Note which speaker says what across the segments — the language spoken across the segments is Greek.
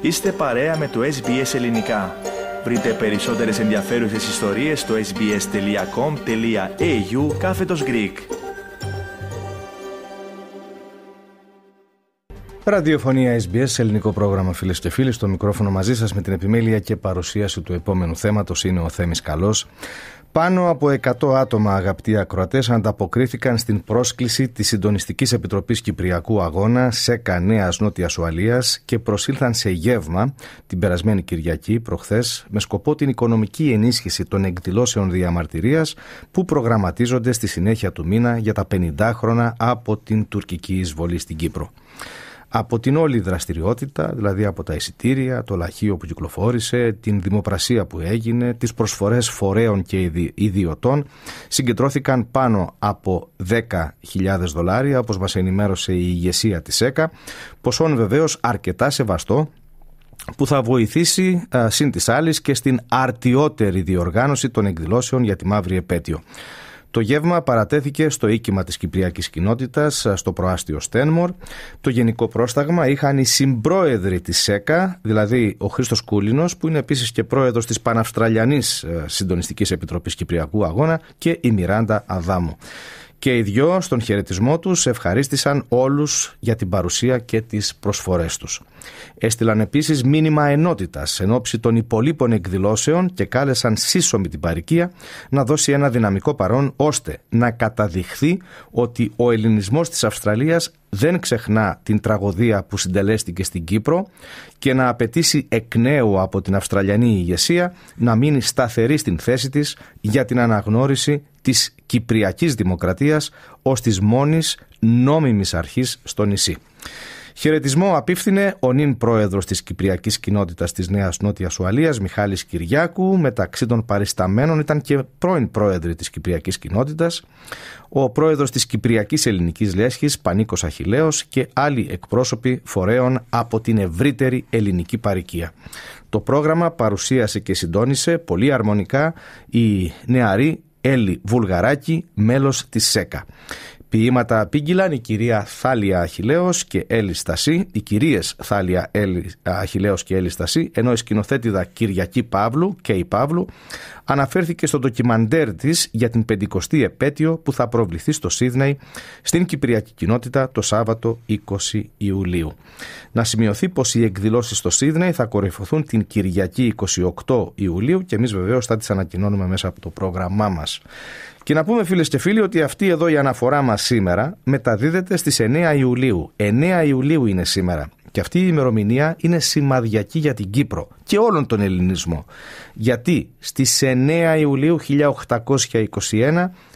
Speaker 1: Είστε παρέα με το SBS Ελληνικά. Βρείτε περισσότερες ενδιαφέρουσες ιστορίες στο sbs.com.au κάθετος Greek. Ραδιοφωνία SBS, ελληνικό πρόγραμμα φίλες και φίλοι, στο μικρόφωνο μαζί σας με την επιμέλεια και παρουσίαση του επόμενου θέματος είναι ο Θέμης Καλός. Πάνω από 100 άτομα, αγαπητοί ακροατές, ανταποκρίθηκαν στην πρόσκληση της Συντονιστικής Επιτροπής Κυπριακού Αγώνα σε Κανέας Νότιας Ουαλίας και προσήλθαν σε γεύμα την περασμένη Κυριακή, προχθές, με σκοπό την οικονομική ενίσχυση των εκδηλώσεων διαμαρτυρίας που προγραμματίζονται στη συνέχεια του μήνα για τα 50 χρόνια από την τουρκική εισβολή στην Κύπρο από την όλη δραστηριότητα, δηλαδή από τα εισιτήρια, το λαχείο που κυκλοφόρησε, την δημοπρασία που έγινε, τις προσφορές φορέων και ιδιωτών, συγκεντρώθηκαν πάνω από 10.000 δολάρια, όπως μας ενημέρωσε η ηγεσία της ΕΚΑ, ποσόν βεβαίως αρκετά σεβαστό, που θα βοηθήσει ε, συν της άλλης και στην αρτιότερη διοργάνωση των εκδηλώσεων για τη Μαύρη Επέτειο. Το γεύμα παρατέθηκε στο οίκημα της Κυπριακής Κοινότητας, στο προάστιο Στένμορ. Το γενικό πρόσταγμα είχαν οι συμπρόεδροι της ΣΕΚΑ, δηλαδή ο Χρήστος Κούλινος, που είναι επίσης και πρόεδρος της Παναυστραλιανής ε, Συντονιστικής Επιτροπής Κυπριακού Αγώνα και η Μιράντα Αδάμου και οι δυο στον χαιρετισμό τους ευχαρίστησαν όλους για την παρουσία και τις προσφορές τους. Έστειλαν επίσης μήνυμα ενότητας εν ώψη των υπολείπων εκδηλώσεων και κάλεσαν σύσσωμη την παρικία να δώσει ένα δυναμικό παρόν ώστε να καταδειχθεί ότι ο ελληνισμός της Αυστραλίας δεν ξεχνά την τραγωδία που συντελέστηκε στην Κύπρο και να απαιτήσει εκ νέου από την Αυστραλιανή ηγεσία να μείνει σταθερή στην θέση της για την αναγνώριση της Κυπριακής Δημοκρατίας ως της μόνης νόμιμης αρχής στο νησί. Χαιρετισμό απίφθινε ο νυν πρόεδρος της Κυπριακής Κοινότητας της Νέας Νότιας Ουαλίας, Μιχάλης Κυριάκου. Μεταξύ των παρισταμένων ήταν και πρώην πρόεδρη της Κυπριακής Κοινότητας, ο πρόεδρος της Κυπριακής Ελληνικής Λέσχης, Πανίκος Αχιλέος και άλλοι εκπρόσωποι φορέων από την ευρύτερη ελληνική παροικία. Το πρόγραμμα παρουσίασε και συντόνισε πολύ αρμονικά η νεαρή Έλλη Βουλγαράκη, μέλος της ΣΕΚΑ. Ποιήματα πήγγυλαν η κυρία Θάλια Αχιλέως και Έλλη Στασί, οι κυρίες Θάλια Έλλη, και Έλλη Στασί, ενώ η σκηνοθέτηδα Κυριακή Παύλου και η Παύλου, αναφέρθηκε στο ντοκιμαντέρ της για την 50η επέτειο που θα προβληθεί στο Σίδνεϊ στην Κυπριακή Κοινότητα το Σάββατο 20 Ιουλίου. Να σημειωθεί πως οι εκδηλώσεις στο Σίδνεϊ θα κορυφωθούν την Κυριακή 28 Ιουλίου και εμείς βεβαίως θα τις ανακοινώνουμε μέσα από το πρόγραμμά μας. Και να πούμε φίλες και φίλοι ότι αυτή εδώ η αναφορά μας σήμερα μεταδίδεται στις 9 Ιουλίου. 9 Ιουλίου είναι σήμερα. Και αυτή η ημερομηνία είναι σημαδιακή για την Κύπρο και όλον τον ελληνισμό. Γιατί στις 9 Ιουλίου 1821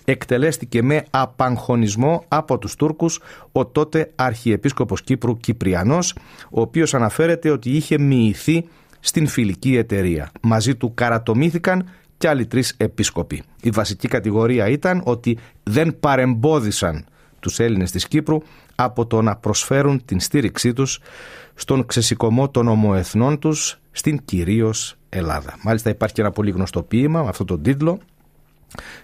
Speaker 1: εκτελέστηκε με απαγχωνισμό από τους Τούρκους ο τότε Αρχιεπίσκοπος Κύπρου Κυπριανός, ο οποίος αναφέρεται ότι είχε μοιηθεί στην φιλική εταιρεία. Μαζί του καρατομήθηκαν και άλλοι τρεις επίσκοποι. Η βασική κατηγορία ήταν ότι δεν παρεμπόδισαν τους Έλληνες της Κύπρου από το να προσφέρουν την στήριξή τους στον ξεσηκωμό των ομοεθνών τους στην κυρίως Ελλάδα. Μάλιστα υπάρχει και ένα πολύ γνωστό ποίημα με αυτόν τον τίτλο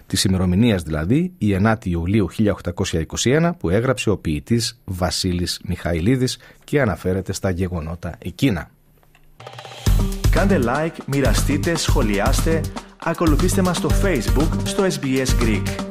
Speaker 1: τη ημερομηνίας δηλαδή, η 9η Ιουλίου 1821, που έγραψε ο ποιητής Βασίλης Μιχαηλίδης και αναφέρεται στα γεγονότα εκείνα. Κάντε like, μοιραστείτε, σχολιάστε, ακολουθήστε μας στο Facebook, στο SBS Greek.